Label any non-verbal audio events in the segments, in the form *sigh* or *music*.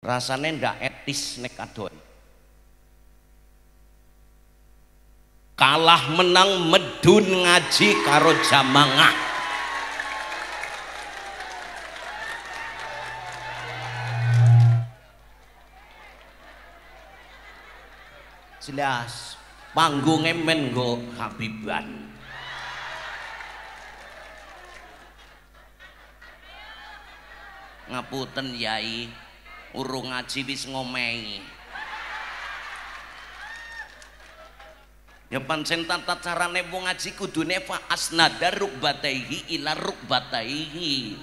rasanya ndak etis nek adon kalah menang medun ngaji karo jamangah jelas panggung emen go habiban ngaputen yai urung ngaji wis ngomehi ya pancen tata carane wong ngaji kudune fa asnada rukbataihi ila rukbataihi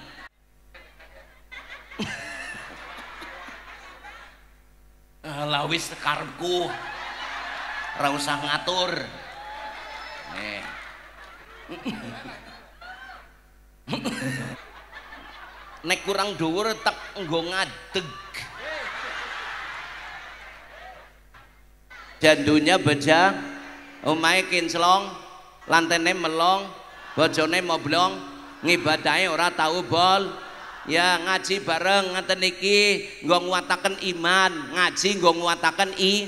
Lawis *laughs* wis karepku. Ora usah ngatur. Nih. *laughs* Nek kurang dhuwur tak nggo ngadeg. jandunya beja omahe kinclong lantene melong bojone moblong ngibadahe ora tahu bol ya ngaji bareng ngeten iki nggo nguwataken iman ngaji nggo nguwataken i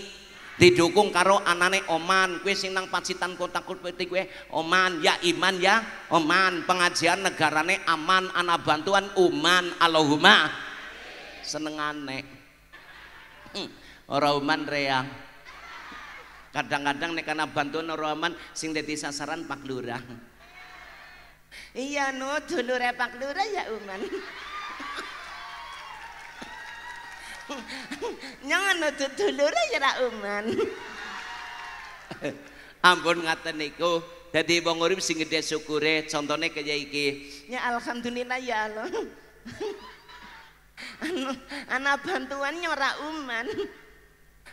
didukung karo anane oman kue sing nang pacitan kota kulpeti kue oman ya iman ya oman pengajian negarane aman anak bantuan uman Allahumma senengane hmm. ora uman reang Kadang-kadang nek karena bantuan Roman sing dadi sasaran Pak Lurah. Iya no, dulure Pak Lurah ya Uman. Nyangan no dulure ya ra Uman. Ampun ngaten niku, dadi wong urip sing gede syukure contone kaya iki. Ya alhamdulillah ya Allah. anu, bantuan nya ra Uman.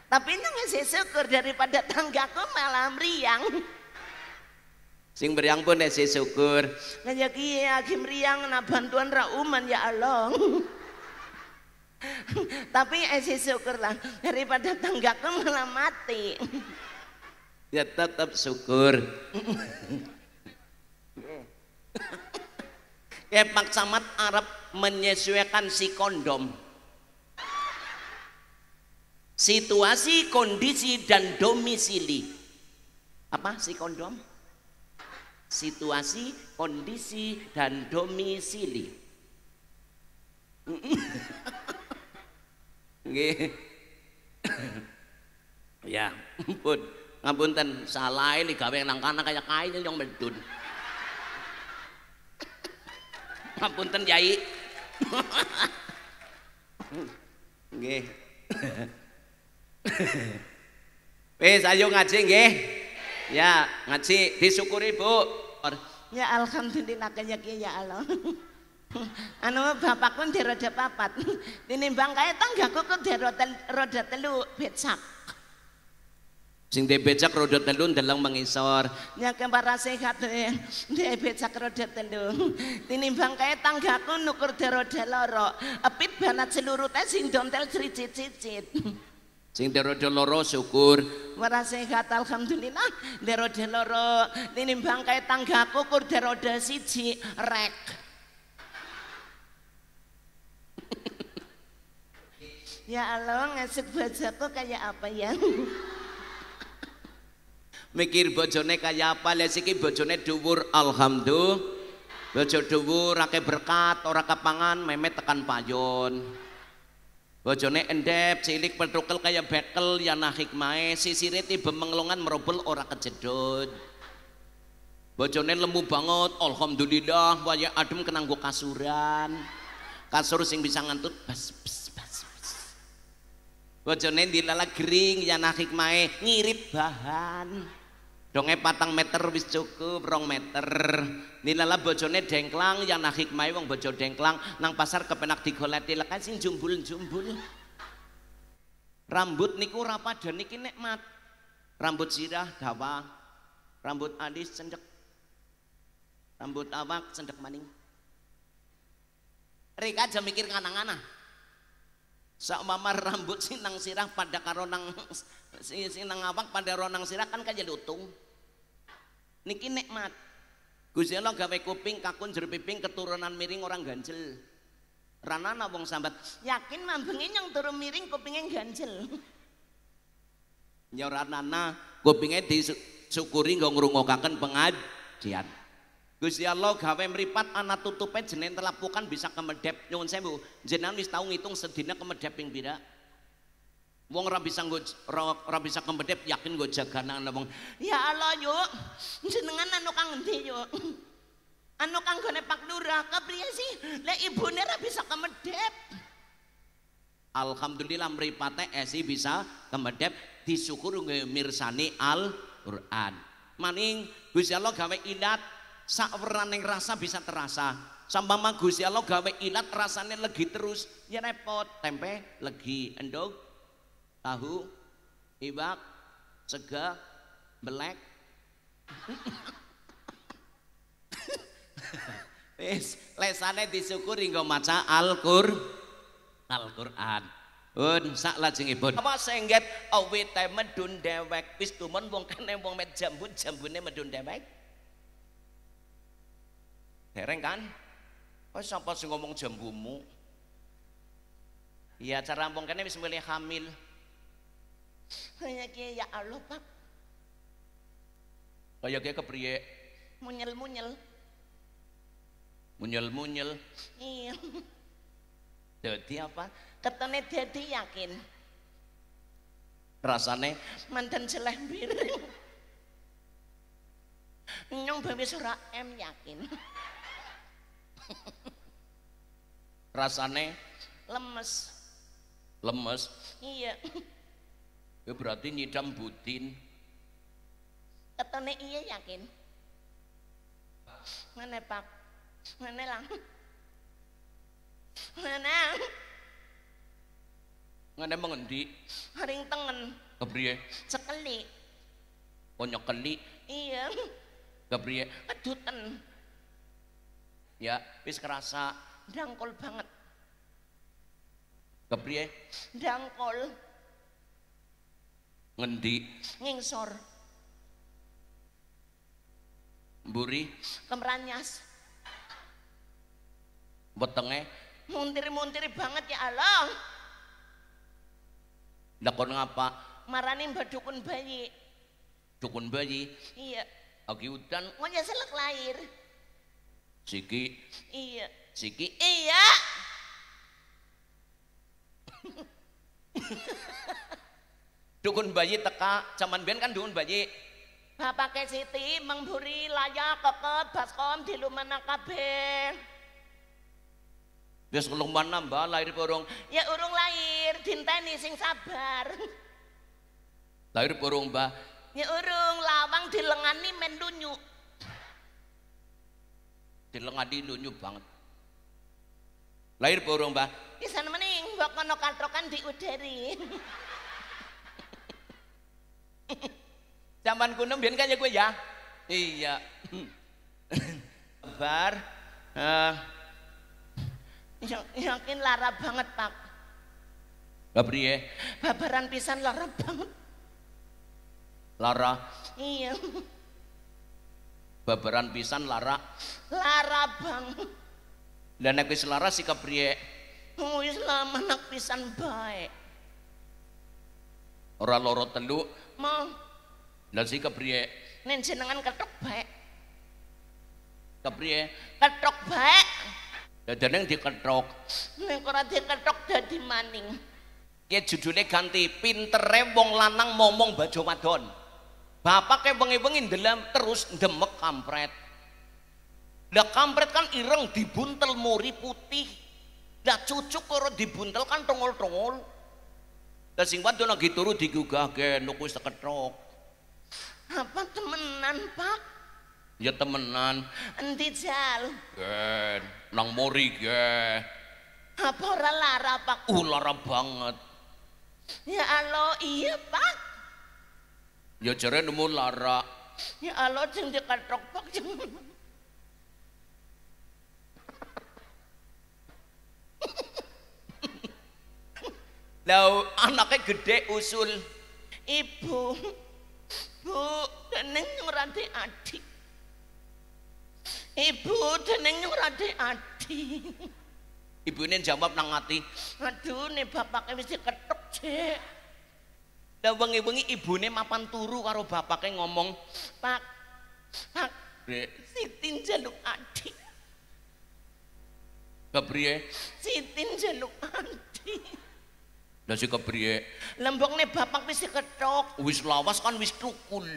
Tapi ini ngasih syukur daripada tanggaku malam riang. Sing beriang pun ngasih syukur. Ngajak iya hakim riang na bantuan rauman ya Allah. Tapi ngasih eh, syukur lah daripada tanggaku malam mati. Ya tetap syukur. Kayak Pak Arab menyesuaikan si kondom situasi, kondisi, dan domisili. Apa si kondom? Situasi, kondisi, dan domisili. *laughs* *coughs* ya, ampun. Ngapunten salah ini gawe nang kana kaya kain yang medun. Ngapunten *coughs* Yai. *coughs* Nggih. Wes *laughs* eh, ayo ngaji nggih. Ya, ngaji disyukuri, Bu. Ya alhamdulillah kaya ya Allah. *laughs* anu pun di roda papat *laughs* tinimbang kaya tangga kok di roda, roda telu becak sing di becak roda telu dalang mengisor ya kemara sehat eh, di becak roda telu tinimbang kaya tanggaku nukur di roda loro epit banget seluruh teh sing dontel cericit-cicit Sing dero loro syukur, ora sehat alhamdulillah. Dero loro ini bangkai tangga kukur dero siji rek. *laughs* ya Allah ngasih bajaku kayak apa ya? *laughs* Mikir bojone kayak apa, lihat siki bojone dhuwur alhamdulillah. Bojo dhuwur rakyat berkat, orang kepangan, memet tekan payon bojone endep cilik petukel kayak bekel ya nah hikmae sisire tiba mengelongan merobel ora kejedot. bojone lemu banget alhamdulillah waya adem kenanggo kasuran kasur sing bisa ngantut bas bas bas, bas. bojone dilala gering ya nah hikmae ngirip bahan Donge patang meter wis cukup, rong meter. Nilala bojone dengklang, yang nah hikmai wong bojo dengklang, nang pasar kepenak digoleti lekan sing jumbul-jumbul. Rambut niku dan niki nikmat. Rambut sirah dawa, rambut adis cendek. Rambut awak cendek maning. Rika aja mikir ngana-ngana. mama rambut sinang sirah pada karo nang sinang awak pada ronang sirah kan kan jadi utung niki nikmat Gusti Allah gawe kuping kakun jero piping keturunan miring orang ganjel ranana wong sambat yakin mambenge yang turun miring kupinge ganjel ya ranana kupinge disyukuri nggo ngrungokaken pengajian Gusti Allah gawe mripat ana tutupe jeneng telapukan bisa kemedhep nyuwun sewu jenengan wis tau ngitung sedina kemedhep ping pira Wong ora bisa ora bisa kembedep yakin nggo jaganan wong. Ya Allah yuk, jenengan anu kang endi yuk? *laughs* Anu kang gone Pak Lurah kepriye sih? Lek ibune ora bisa kemedep. Alhamdulillah mripate esi bisa kemedep disyukur gue mirsani Al-Qur'an. Maning Gusti Allah gawe ilat sak sakwerane rasa bisa terasa. Sampama Gusti Allah gawe ilat rasanya legi terus ya repot, tempe legi endog tahu, iwak, sega, belek. *laughs* Wis, lesane disyukuri nggo maca Al-Qur Al-Qur'an. Pun sak lajengipun. Apa sengget awite medun dewek wis tumen wong kene wong met jambu jambune medun dewek. Dereng kan? Oh sapa sing ngomong jambumu? Ya cara wong kene wis milih hamil. Hanya kiai ya Allah pak. Kayak oh, kiai kepriye? Munyel munyel. Munyel munyel. Iya. Jadi apa? Ketone jadi yakin. Rasane mantan seleh miring. Nyong bebe sura em yakin. Rasane lemes. Lemes? Iya. Ya berarti nyidam butin. Ketone iya yakin. Mana Pak. Mana lang. Mana? Mana mengendi? Haring tengen. Kepriye? Sekeli. Oh nyekeli. Iya. Kepriye? Keduten. Ya, wis kerasa dangkol banget. Kepriye? Dangkol. Ngendi? Ngingsor. Mburi? Kemranyas. Wetenge? Muntir-muntir banget ya Allah. dakon ngapa? Marani mbak dukun bayi. Dukun bayi? Iya. lagi udan. Ngonya selek lahir. Siki? Iya. Siki? Iya. *laughs* dukun bayi teka zaman ben kan dukun bayi Bapak ke Siti mengburi layak keket baskom di lumana kabeh Wis mana nambah lahir burung Ya urung lahir, dinteni sing sabar. Lahir burung Mbah. Ya urung lawang dilengani men dunyu. Dilengani dunyu banget. Lahir burung Mbah. bisa mening, bakono kono katrokan udari *laughs* Zaman kuno biarkan kan ya gue ya. Iya. Bar uh, eh, yakin lara banget, Pak. Gabri ya. Babaran pisan lara banget. Lara. Iya. Babaran pisan lara. Lara bang. Dan nek lara si priye? Ya. Oh, wis lama nak pisan baik. Orang lorot teluk, mau lah si kepriye nen jenengan ketok baik kepriye ketok baik dadane diketok nek ora diketok dadi maning Ki judulnya ganti pinter wong lanang momong bajo wadon. Bapak kayak bengi-bengi dalam terus demek kampret. Lah kampret kan ireng dibuntel muri putih. Lah cucuk kalau dibuntel kan tongol-tongol. Dan sing wadon lagi turu digugah nuku wis teketok. Apa temenan, Pak? Ya temenan. Endi jal? Gen, nang mori ge. Apa ora lara, Pak? Uh, lara banget. Ya Allah, iya, Pak. Ya jare nemu lara. Ya Allah, jeng diketok, Pak. Jeng. Lah anaknya gede usul. Ibu, bu, tenang ngerti adik. Ibu, tenang ngerti adik. Ibu ini jawab nang ati. Aduh, ini bapaknya mesti ketep, cek. Lah wengi-wengi ibune mapan turu karo bapaknya ngomong, "Pak, Pak, Dek. Sitin jaluk adik." Kepriye? Sitin jaluk adik. Lah sing kepriye? Lembongne bapak wis kethok. Wis lawas kan wis tukul.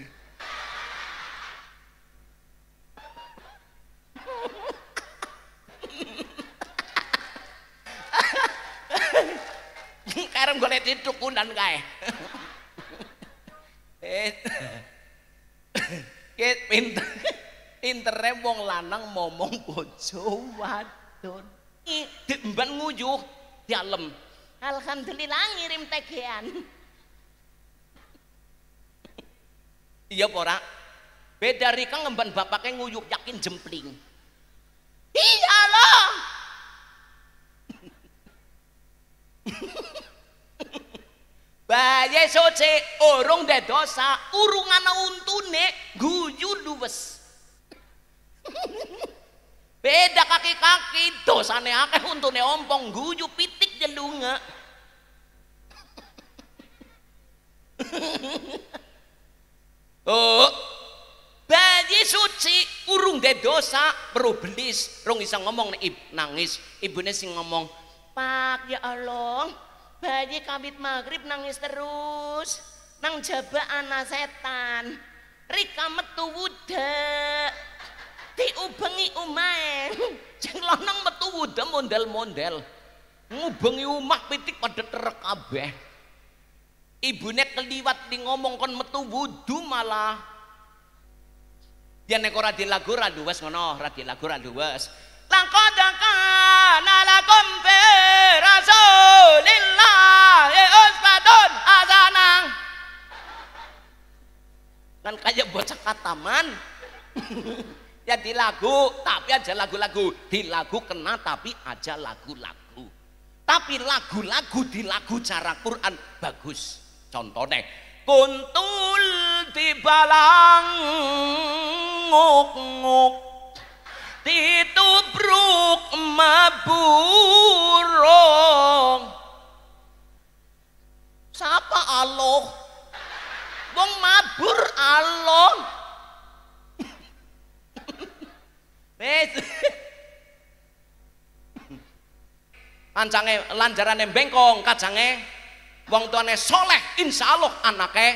liat *laughs* golek ditukunan kae. Eh. Ket pinter. Pintere wong lanang momong bojo wadon. Dik mban nguyuh dialem. Alhamdulillah ngirim tegean. Iya pora. Beda Rika ngemban bapaknya nguyuk yakin jempling. Iya loh. Baye soce orang de dosa urungan untune guyu luwes. Beda kaki-kaki, dosane akeh untune ompong guyu pitik jelunga. oh, bayi suci urung de dosa perlu belis rong iseng ngomong ib nangis ibunya sing ngomong pak ya allah bayi kabit maghrib nangis terus nang jaba anak setan rika metu wudak diubengi omahe. Sing *laughs* lanang metu wudhe mondel-mondel. Ngubengi umah pitik pada terek kabeh. Ibune keliwat di ngomong kon metu wudhu malah. dia nek ora dilagu ra luwes ngono, ora dilagu ra luwes. Langkah ala kompe rasulillah ya uspadun azanang. Kan kayak bocah kataman. *laughs* Ya di lagu tapi aja lagu-lagu di lagu kena tapi aja lagu-lagu tapi lagu-lagu di lagu cara Quran bagus contohnya kuntul di balang nguk nguk ditubruk maburong siapa Allah wong mabur Allah Wes. Pancange lanjarane bengkong, kajange wong tuane saleh insyaallah anake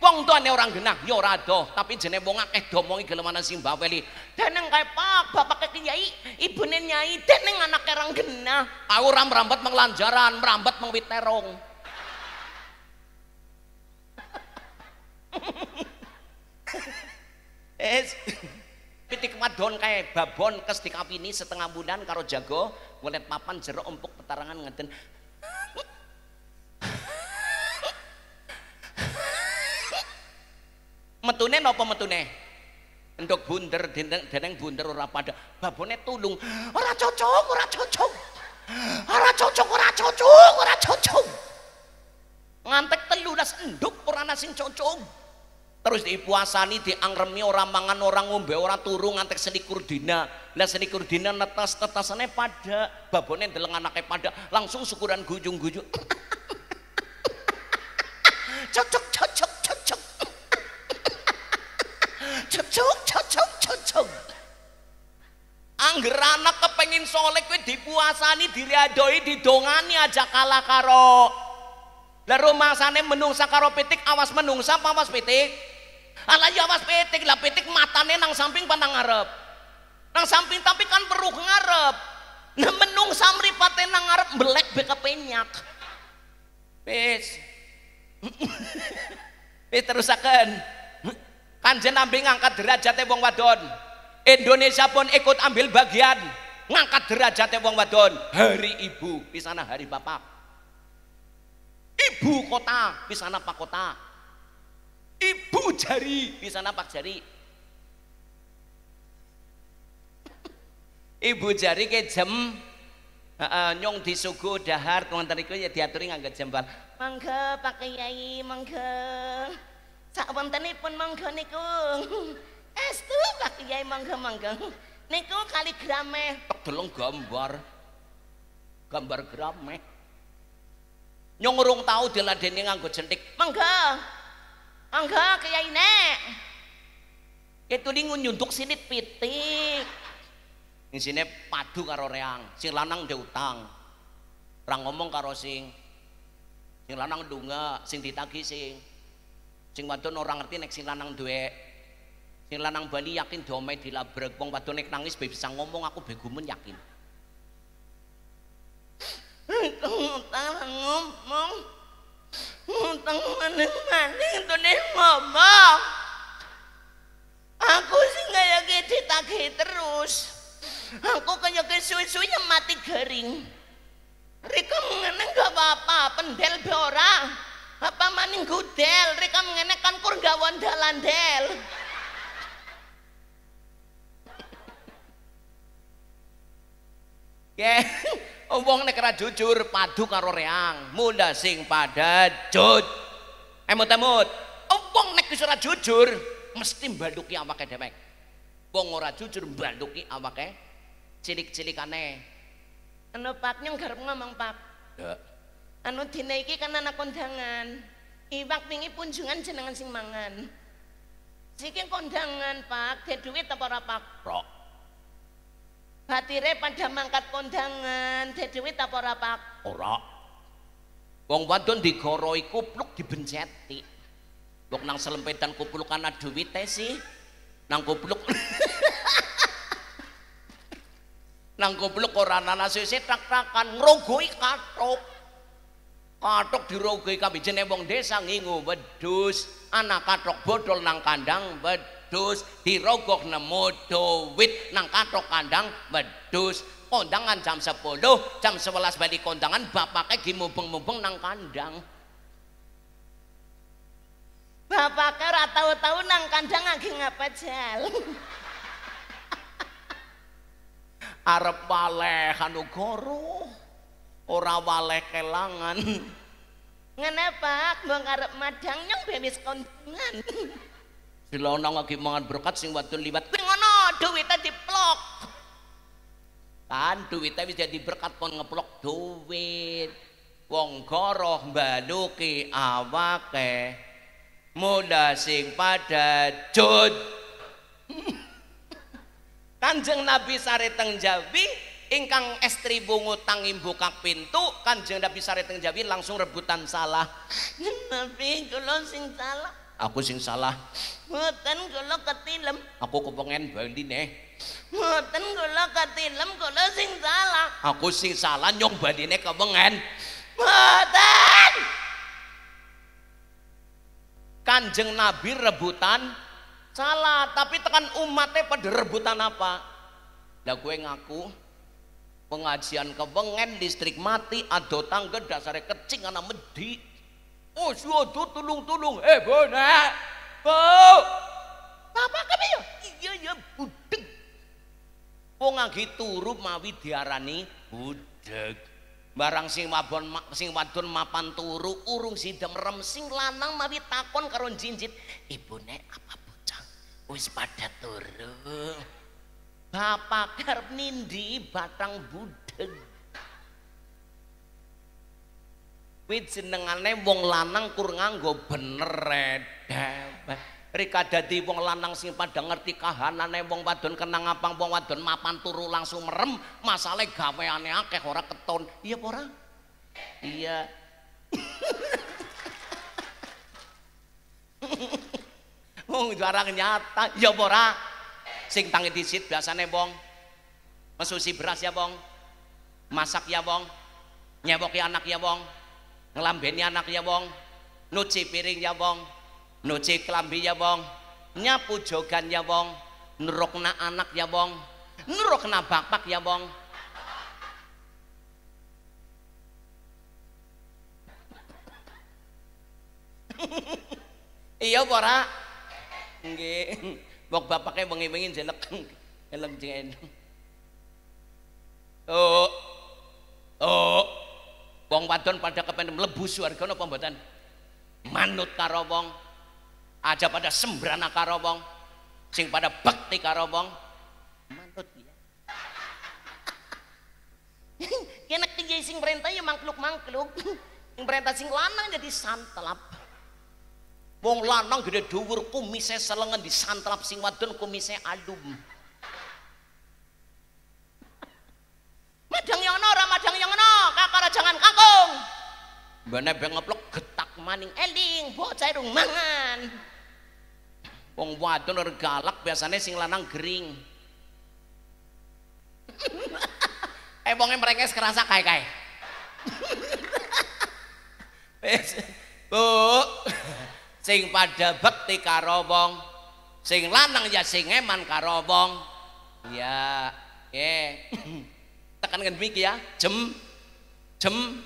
wong tuane orang genah ya ora adoh, tapi jeneng wong akeh domongi gelem ana simbah weli. Deneng kae Pak, bapak kaya kiai, ibune nyai, deneng anake orang genah. Aku ora mrambat meng lanjaran, mrambat Es *laughs* pitik wadon kayak babon kes dikapini setengah bulan karo jago ngeliat papan jero empuk petarangan ngeten metune nopo metune endok bunder deneng dendeng bunder ora pada babone tulung ora cocok ora cocok ora cocok ora cocok ora cocok ngantek telu nas endok ora nasing cocok terus dipuasani diangremi orang mangan orang ngombe orang turu ngantek selikur dina lah selikur dina netas tetasannya pada babonnya deleng anaknya pada langsung syukuran gujung-gujung cocok cocok cocok cocok cocok cocok Angger anak kepengin soleh kuwi dipuasani, diriadoi, didongani aja kalah karo. Lah sana menungsa karo pitik, awas menungsa awas pitik? Alah jawas ya petik lah petik matane nang samping pandang ngarep. Nang samping tapi kan beruh ngarep. Nah menung paten nang ngarep belek beka penyak. Pes. Pes *laughs* terusaken. Kanjen nambi ngangkat derajate wong wadon. Indonesia pun ikut ambil bagian ngangkat derajate wong wadon. Hari ibu, di sana hari bapak. Ibu kota, di sana pak kota. Ibu jari, di sana pak jari. *laughs* Ibu jari ke jam uh, nyong disuguh dahar teman iku ya diaturin agak jembal. Mangga pakai yai mangga. Sak pun mangga niku. *laughs* es tuh pakai yai mangga mangga. Niku kali tak tolong gambar. Gambar grame. Nyong urung tau diladeni nganggo jentik. Mangga enggak kiai nek itu di nyunduk sini pitik di sini padu karo reang sing lanang deutang. Rang orang ngomong karo sing sing lanang dunga sing ditagi sing sing wadon orang ngerti nek sing lanang duwe sing lanang bani yakin diomai dilabrek wong wadon nek nangis bisa ngomong aku begumen yakin ngomong Untung maning itu nih ngomong. Aku sih gak yakin ditagih terus. Aku kayak suwi-suwinya mati garing. Rika mengenai gak apa-apa, pendel biora. Apa maning gudel, Rika mengenai kan kur gak wandalan del. Oh, wong nek ora jujur padu karo reang munda sing pada jod, emut-emut eh, eh, oh, wong nek wis ora jujur mesti mbaluki awake dhewek wong ora jujur mbaluki awake cilik-cilikane anu pak nyong garep ngomong pak ya. anu dina iki kan anak kondangan iwak pingi punjungan jenengan sing mangan Siki kondangan pak, dia duit apa ora pak? Rok batire pada mangkat kondangan jadi wit apa ora Pak ora wong wadon digoroi kupluk dibenceti wong nang selempetan kupluk ana teh sih nang kupluk *laughs* nang goblok ora ana sese tak-takan ngrogoi katok katok dirogoi kabeh jenenge wong desa ngingu wedhus anak katok bodol nang kandang wedhus wedus dirogoh nemu duit nang katok kandang wedus kondangan jam 10 jam 11 balik kondangan bapaknya gimubeng-mubeng nang kandang bapaknya ora tahu-tahu nang kandang lagi ngapa jal *laughs* arep waleh anu goro ora waleh kelangan pak mbok arep madang nyong bemis kondangan dilonong lagi mangan berkat sing wadon liwat kuwi ngono duwite diplok kan duwite wis jadi berkat kon ngeplok duit wong goroh baduki awake muda sing pada jod *laughs* Kanjeng Nabi sare teng Jawi ingkang estri bungu tangim buka pintu Kanjeng Nabi sare teng Jawi langsung rebutan salah Nabi kula sing salah aku sing salah mboten kula ketilem aku kepengen ne mboten kula ketilem kula sing salah aku sing salah nyong ne kepengen mboten Kanjeng Nabi rebutan salah tapi tekan umatnya pada rebutan apa lah gue ngaku pengajian kepengen listrik mati ada tangga dasarnya kecing anak medik Oh, suruh tu tolong-tolong. Eh, bonak. Bu. Bapak kami ya? Iya, iya. Budeg. Wong lagi turu mawi diarani budeg. Barang sing mabon sing wadon mapan turu urung sidem rem sing lanang mawi takon karo jinjit. Ibu nek apa bocah? Wis pada turu. Bapak karep nindi batang budeg. kuwi jenengane wong lanang kur nganggo bener dewek rika dadi wong lanang sing padha ngerti kahanane wong wadon kenang apang wong wadon mapan turu langsung merem masalah gaweane akeh ora keton iya apa ora iya *laughs* wong jarang nyata iya apa ora sing tangi disit biasane wong mesusi beras ya wong masak ya wong nyewoki anak ya wong ngelambeni anaknya bong nuci piringnya bong nuci ya bong ya, ya, nyapu jogannya bong nerokna ya bong nerokna ya, bapak ya bong *laughs* iya pora nggih bok bapaknya bengi-bengi jelek elem jenek oh oh Wong wadon pada kepen mlebu swarga napa mboten? Manut karo wong, aja pada sembrana karo wong, sing pada bakti karo wong, manut ya. *laughs* Kenek tinggi sing perintah ya mangkluk-mangkluk. Sing perintah sing lanang jadi santelap. Wong lanang gede dhuwur kumise selengen santelap sing wadon kumise alum. Bener nebeng ngeplok getak maning eling eh, bocah rung mangan. Wong wadon ora galak biasanya sing lanang gering. *laughs* eh wonge mereka kerasa kae-kae. *laughs* Bu, sing pada bekti karobong, sing lanang ya sing eman karobong, wong. Ya, eh. *clears throat* Tekan ngen ya, jem jem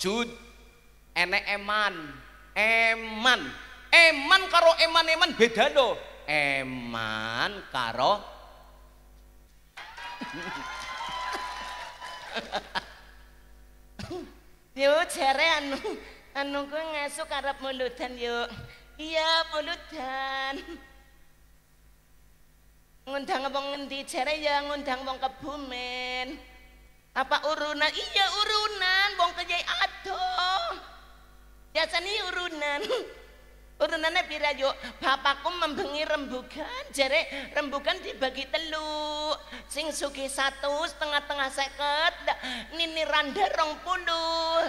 jud enek eman eman eman karo eman eman beda do eman karo *laughs* yuk cere anu anu gue ngasuk karep mulutan yuk iya mulutan. ngundang wong ngendi cere ya ngundang wong kebumen apa urunan iya urunan wong kejai adoh biasanya urunan urunannya yuk bapakku membengi rembukan jere rembukan dibagi telu sing sugi satu setengah tengah seket nini randa rong puluh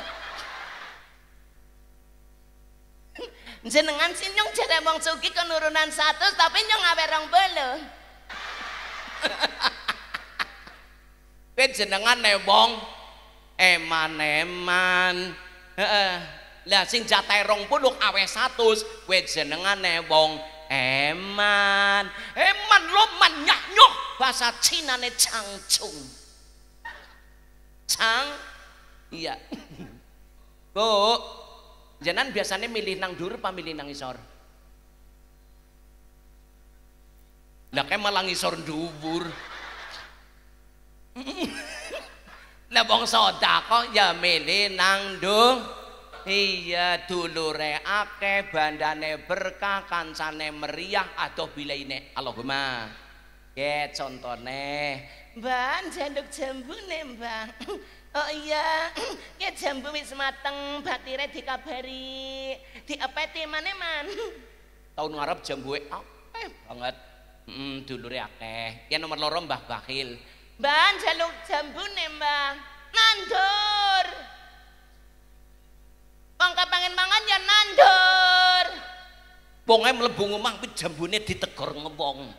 jenengan sih nyong jare wong sugi kenurunan satu tapi nyong abe rong puluh jenengan nebong eman-eman lah sing jatai rong puluh awe satu, gue jenengan wong eman eman lo man nyah nyok bahasa Cina ne cangcung cang iya *laughs* bu jenan biasanya milih nang dur apa milih nang isor lah kayak malang isor dubur *laughs* lah bong sodako ya milih nang dur iya dulure reake bandane berkah kancane meriah atau bila adoh bilaine Allahumma ya ne. mbak jaluk jambu nih mbak *clears throat* oh iya ya *clears throat* jambu wis mateng batire dikabari diapeti man? *clears throat* tahun ngarep jambu akeh banget Hmm, dulure reake ya nomor lorong mbah bakil mbak jaluk jambu nih mbak nandur Wong kepengin mangan ya nandur. Wong mlebu ngomong kuwi jambune ditegor ngewong.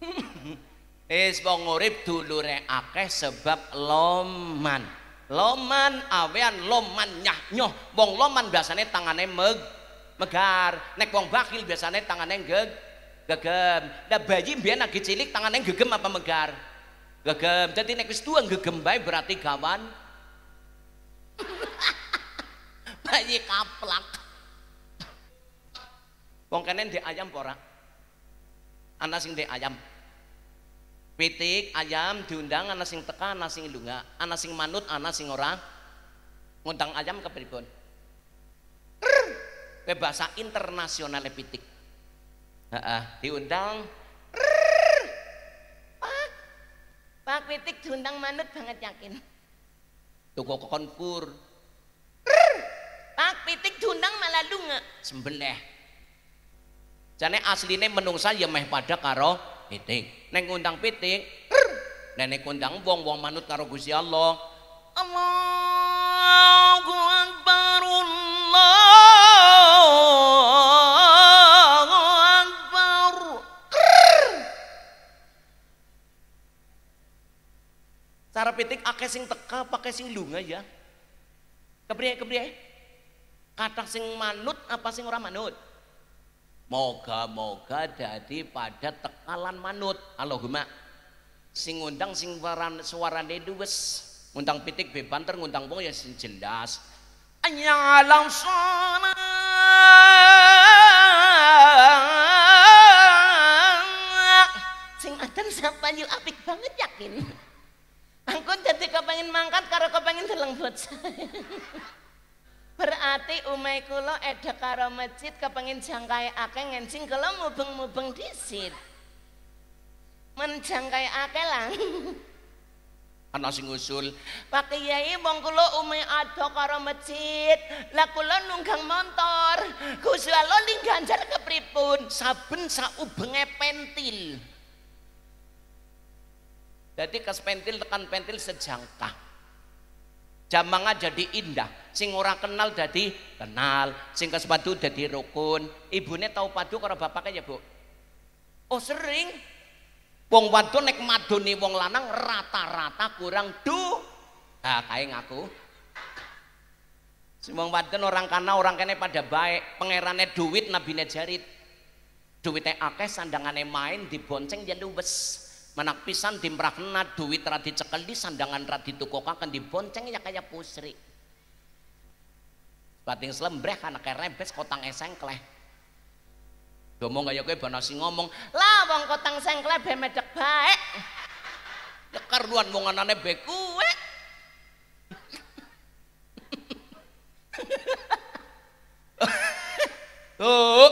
*laughs* Wis wong urip dulure akeh sebab loman. Loman awean loman nyah nyoh. Wong loman biasanya tangane meg megar. Nek wong bakil biasanya tangane geg gegem. Lah bayi mbiyen lagi cilik tangane gegem apa megar? gegem jadi nek wis tuwa gegem bae berarti kawan *laughs* bayi kaplak wong kene ndek ayam apa anak ana sing ndek ayam pitik ayam diundang anak sing teka anak sing lunga anak sing manut anak sing ora ngundang ayam ke kepripun bebasa internasional pitik heeh diundang Pak Pitik diundang manut banget yakin. Tuku konkur. Rrr. Pak Witik diundang malah lunga. Sembeleh. Jane asline menungsa ya meh pada karo Pitik Neng undang Witik. Neng undang wong-wong manut karo Gusti Allah. Allah. pitik akeh sing teka pakai sing lunga ya kepriye kepriye kata sing manut apa sing ora manut moga-moga jadi pada tekalan manut Allahumma sing undang sing waran suara duwes undang pitik beban, terundang wong ya sing jelas alam sana sing adan sampan apik banget yakin Aku jadi kepengen mangkat karo kepengen buat saya. Berarti umai kulo ada karo masjid kepengen jangkai akeh ngencing kulo mubeng-mubeng disit. Menjangkai akeh lang. Anak sing usul, Pak Kiai mong kulo umai ada karo masjid, lah kulo nunggang montor. Kusualo lingganjar kepripun? Saben saubenge pentil. Jadi kes pentil tekan pentil sejangka. Jamanga jadi indah, sing orang kenal jadi kenal, sing padu jadi rukun. ibunya tahu padu kalau bapaknya ya, Bu. Oh, sering. Wong wadon nek madoni wong lanang rata-rata kurang du. Nah, kaya ngaku. Semua wadon orang kana orang kene pada baik, pangerane duit nabine jarit. duitnya akeh sandangane main dibonceng jadi wes Manak pisan timrahna duit ra dicekel di sandangan ra ditukokakeun dibonceng ya kayak pusri. Bating slembreh kayak rembes kotang esengkleh. Domo kaya kowe bana sing ngomong, "Lah wong kotang esengkleh be medek baik Dekar ya luan wong anane be kuwe. *laughs* Tuh,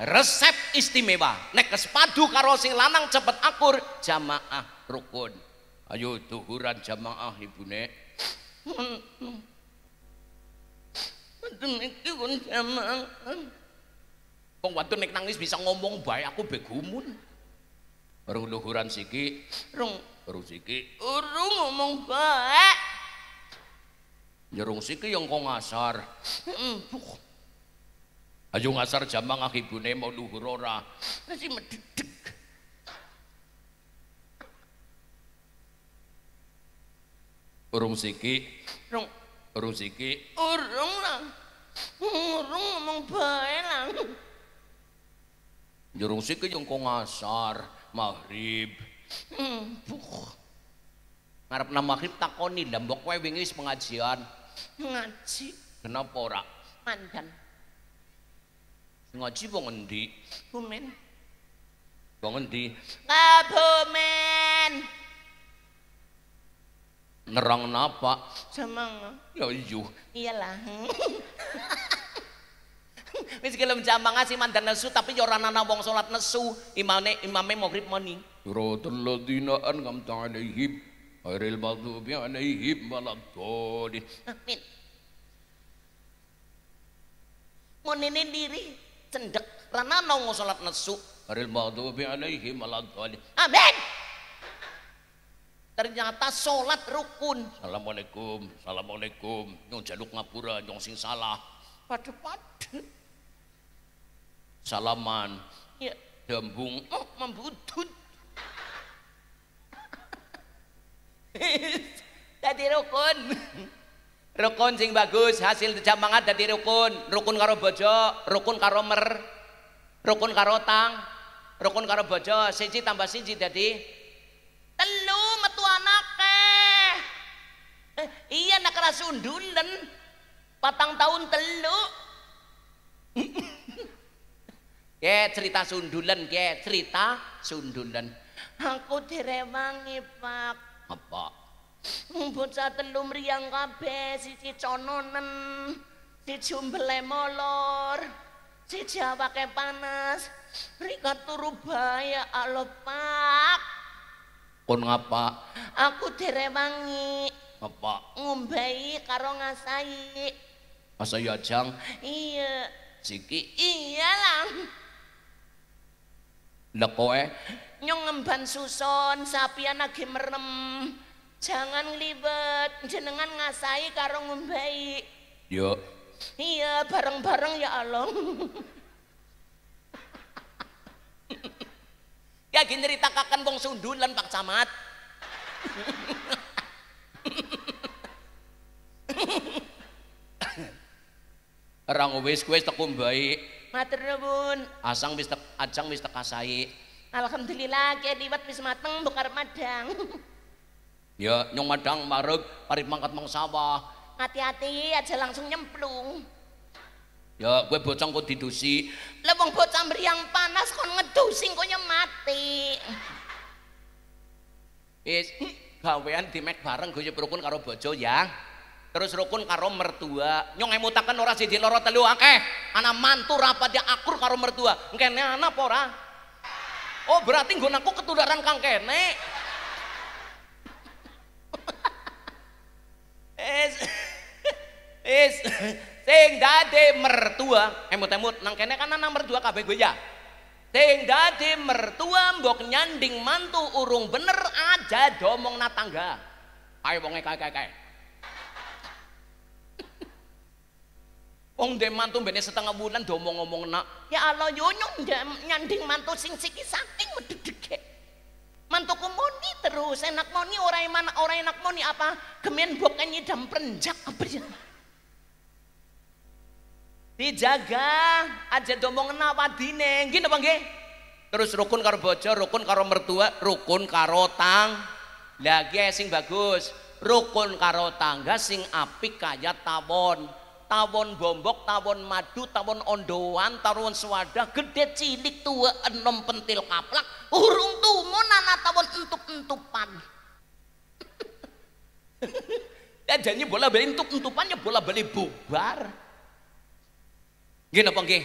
resep istimewa nek sepadu karo sing lanang cepet akur jamaah rukun ayo duhuran jamaah ibu Wadon iki kon jamaah. Wong wadon nek nangis bisa ngomong bae aku begumun. Baru luhuran siki, rung baru siki, urung ngomong bae. Nyerung ya siki yang kau ngasar. Ayo ngasar jamang mangah ibune mau luhur ora. Nasi medhedhek. Urung siki, urung urung siki, urung lah. Urung ngomong bae lah. Jurung ya siki yang kok ngasar maghrib. Hmm, Ngarep nama maghrib takoni, Dambok wewingis pengajian. Ngaji. Kenapa ora? Mandan. Ngaji wong endi? Bumen. Wong endi? Kabumen. Nerang napa? Jamang. Ya iya. Iyalah. *laughs* Wis gelem jambang asih mandan nesu tapi ya ora ana wong salat nesu. Imane imame magrib moni. Siratal ladzina airil 'alaihim ghairil maghdubi 'alaihim waladdallin. Amin. Monene diri cendek mau sholat nesu haril maghdubi alaihim aladhali amin ternyata sholat rukun assalamualaikum assalamualaikum nyong jaluk ngapura nyong sing salah pada pada salaman ya dambung oh, membutut *laughs* jadi rukun rukun sing bagus hasil dijak mangat rukun rukun karo bojo rukun karo mer rukun karo tang rukun karo bojo siji tambah siji jadi telu metu anak eh, eh iya nak rasundulen patang tahun telu *laughs* ya cerita sundulen ya cerita sundulen aku direwangi pak apa bocah telu mriyang kabeh siji cononen siji jumbele molor siji awake panas mriko turu bae Allah pak ngapa aku direwangi apa ngombei karo ngasai masa ya iya siki iyalah lah kowe eh? nyong ngemban susun sapian lagi merem jangan libet jenengan ngasai karo ngombai yo iya bareng-bareng ya Allah ya gini ditakakan wong dan Pak Camat Rang wis kowe teku baik. Matur nuwun. Asang wis ajang wis kasai. Alhamdulillah kiye diwat wis mateng bukar madang. Ya, nyong madang marek parit mangkat mang sawah. Hati-hati aja langsung nyemplung. Ya, gue bocang kok didusi. Lebong bocang beri yang panas kon ngedusi kok mati. kawean gawean mek bareng gue rukun karo bojo ya. Terus rukun karo mertua. Nyong orang sih di lorot telu akeh. Anak mantu rapat dia akur karo mertua. Engkene anak pora. ora? Oh, berarti gue aku ketularan kang kene. Is is sing dadi mertua, emut-emut eh, nang kene kan nang mertua kabeh gue ya. Sing dadi mertua mbok nyanding mantu urung bener aja domong natangga. Ayo wonge kae-kae. Wong de mantu mbene setengah bulan domong ngomong nak. Ya Allah yo nyanding mantu sing siki saking medhedhek. Mantuku terus enak moni orang mana orang enak moni apa kemen bukan nyidam perenjak apa ya dijaga aja domong apa dine gini apa terus rukun karo bojo rukun karo mertua rukun karo tang lagi sing bagus rukun karo tangga sing apik kaya tabon tawon bombok, tawon madu, tawon ondoan, tawon swadah, gede cilik tua enom pentil kaplak, urung tuh nana tawon entuk entupan Dan *laughs* jadinya bola beli entupan entupannya bola beli bubar. Gini apa nggih?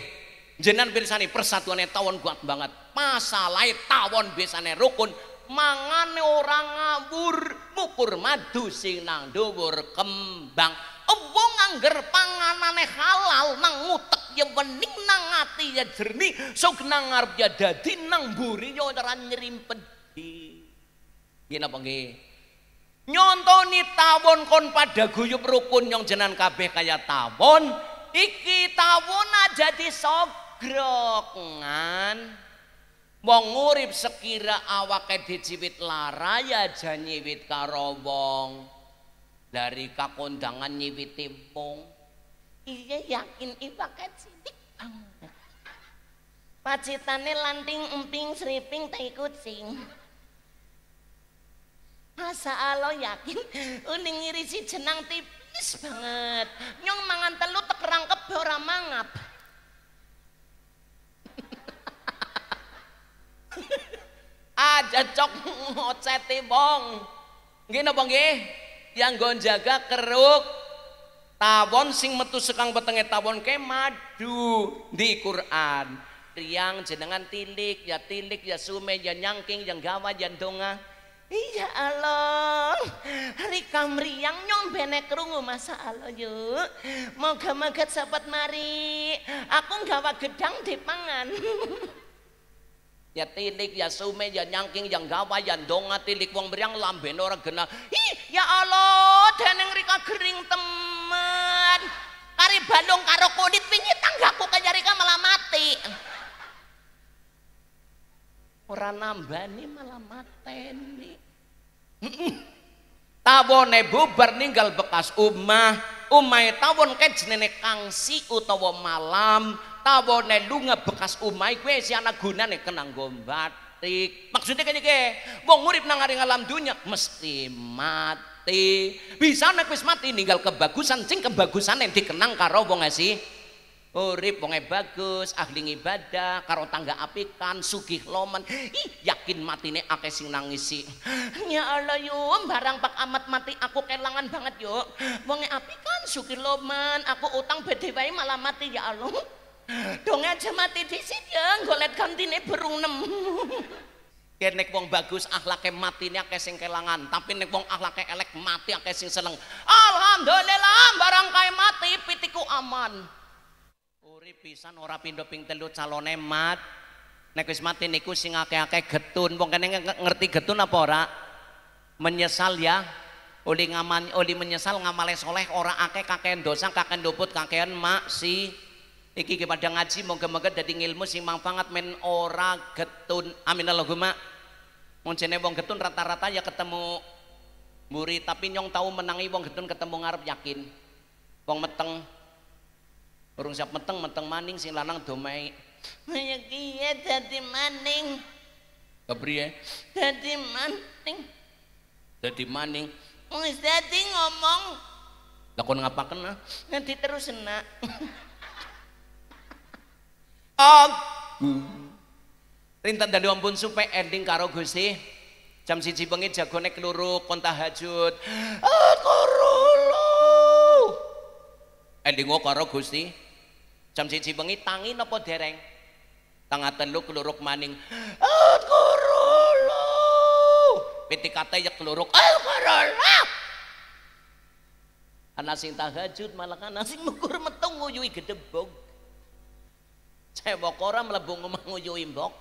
Jenengan pirsani persatuannya tawon kuat banget. Masalah tawon biasanya rukun, mangane orang ngabur mukur madu sing nang kembang wong angger panganane halal nang utek ya wening nang ati ya jernih nang ngarep ya dadi nang mburi ya ora nyrimpedi yen apa nggih nyontoni tawon kon pada guyub rukun yang jenan kabeh kaya tawon iki tawon aja di sogrokan Wong urip sekira awake diciwit lara ya janyiwit karo wong. lari ka kondangan nyiwi timpung iya yakin iya kaya cidik *laughs* pacitane lanting emping seriping tai kucing masa alo yakin uning irisi jenang tipis banget nyong mangan telu tekerang kebora mangap aja cok ngocet timpung gini apa gini yang nggon jaga keruk tawon sing metu sekang petenge tawon ke madu di Quran riang jenengan tilik ya tilik ya sume ya nyangking ya gawa ya donga iya Allah hari kam riang nyong benek kerungu masa Allah yuk moga moga sahabat mari aku gawa gedang dipangan *laughs* Ya tilik, ya sume, ya nyangking, ya gawa, ya donga tilik wong beriang lamben ora genah. hi ya Allah, deneng rika gering temen. Kari bandung karo kodit pingit tanggaku kaya rika malah mati. Ora nambani malah nih Tawone bubar ninggal bekas umah, umahe tawon kejenene kangsi utawa malam tawone lunga bekas umai kue si anak guna nih kenang gombatik maksudnya kayaknya kayak wong urip nang alam dunia mesti mati bisa anak wis mati ninggal kebagusan sing kebagusan yang dikenang karo wong e sih urip wong bagus ahli ibadah karo tangga apikan sugih loman ih yakin mati matine ake sing nangisi ya Allah yuk barang pak amat mati aku kelangan banget yuk wong apikan sugih loman aku utang bedewai malah mati ya Allah Dong aja mati di sini ya, golet kantine berung nemu. Kayak nek wong bagus akhlaknya mati ini akeh sing kelangan, tapi nek wong akhlaknya elek mati akeh sing seneng. Alhamdulillah barang kaya mati pitiku aman. uripisan pisan ora pindho ping telu calone mat. Nek wis mati niku sing akeh-akeh getun, wong kene ngerti getun apa ora? Menyesal ya. Oli ngaman oli menyesal ngamale soleh ora akeh kakean dosa, kakean doput, kakean maksi iki kepada ngaji moga-moga dadi ilmu sing manfaat men ora getun amin Allahumma mun wong getun rata-rata ya ketemu muri tapi nyong tahu menangi wong getun ketemu ngarep yakin wong meteng urung siap meteng meteng maning sing lanang domai iya dadi maning kepriye ya. dadi maning dadi maning wis dadi ngomong lakon ngapa kena? Ah? Nanti terus nak *laughs* aku rinten dalu ampun supaya ending karo Gusti jam siji bengi jagone keluru kontah hajut. aku rulu ending karo Gusti jam siji bengi tangi nopo dereng tangatan lu keluruk maning aku rulu piti kata ya keluruk aku rulu anak sing tahajud malah anak sing mukur metu nguyuhi gedebong cebok melebu ngomong ujuin imbok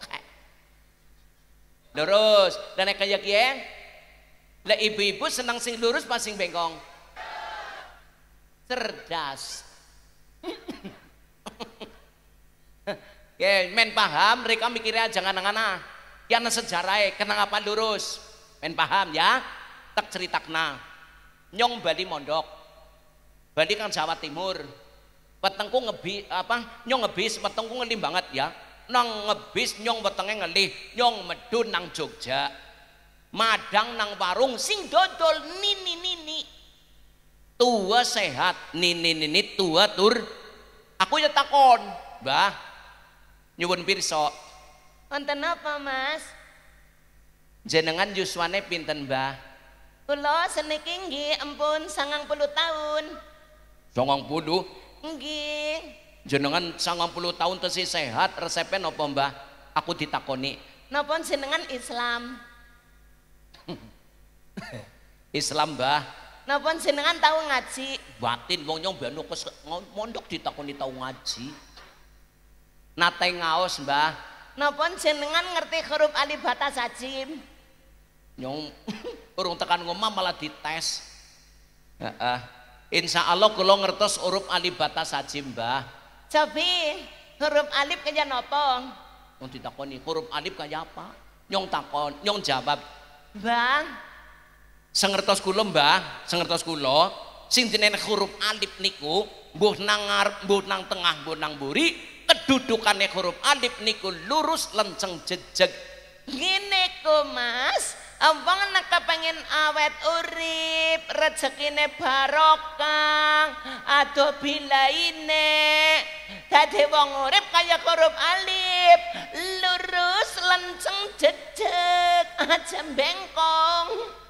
lurus dan kaya kieng ya? lah ibu-ibu senang sing lurus pas sing bengkong cerdas ya men paham mereka mikirnya jangan nangana ya sejarah eh, kenang apa lurus men paham ya tak ceritakna nyong Bali mondok Bali kan Jawa Timur wetengku ngebi apa nyong ngebis wetengku ngeli banget ya nang ngebis nyong wetenge ngeli nyong medun nang Jogja madang nang warung sing dodol nini nini tua sehat nini nini tua tur aku ya takon bah nyuwun pirso wonten apa mas jenengan yuswane pinten bah kula seniki nggih empun sangang puluh tahun sangang puluh nggih jenengan 90 tahun tesih sehat resepnya napa mbah aku ditakoni napa jenengan Islam *laughs* Islam mbah napa jenengan tahu ngaji batin wong nyong mbah mondok ditakoni tahu ngaji nate ngaos mbah napa jenengan ngerti huruf alif bata sajim nyong *laughs* urung tekan ngomah malah dites heeh uh -uh. Insya Allah kalau ngertos huruf alif batas saja mbah. Cobi, huruf alif kaya nopong. Yang ditakoni huruf alif kaya apa? Nyong takon, nyong jawab. Bang. Sengertos kulo mbah, sengertos kulo Sing huruf alif niku mbuh nangar buh mbuh nang tengah, mbuh nang buri. kedudukannya huruf alif niku lurus lenceng jejeg. Gini ku Mas, Wong nek kepengin awet urip, rejekine barokah, ado bilaine. Dadi wong urip kaya huruf alif, lurus lenceng jejeg, aja bengkong.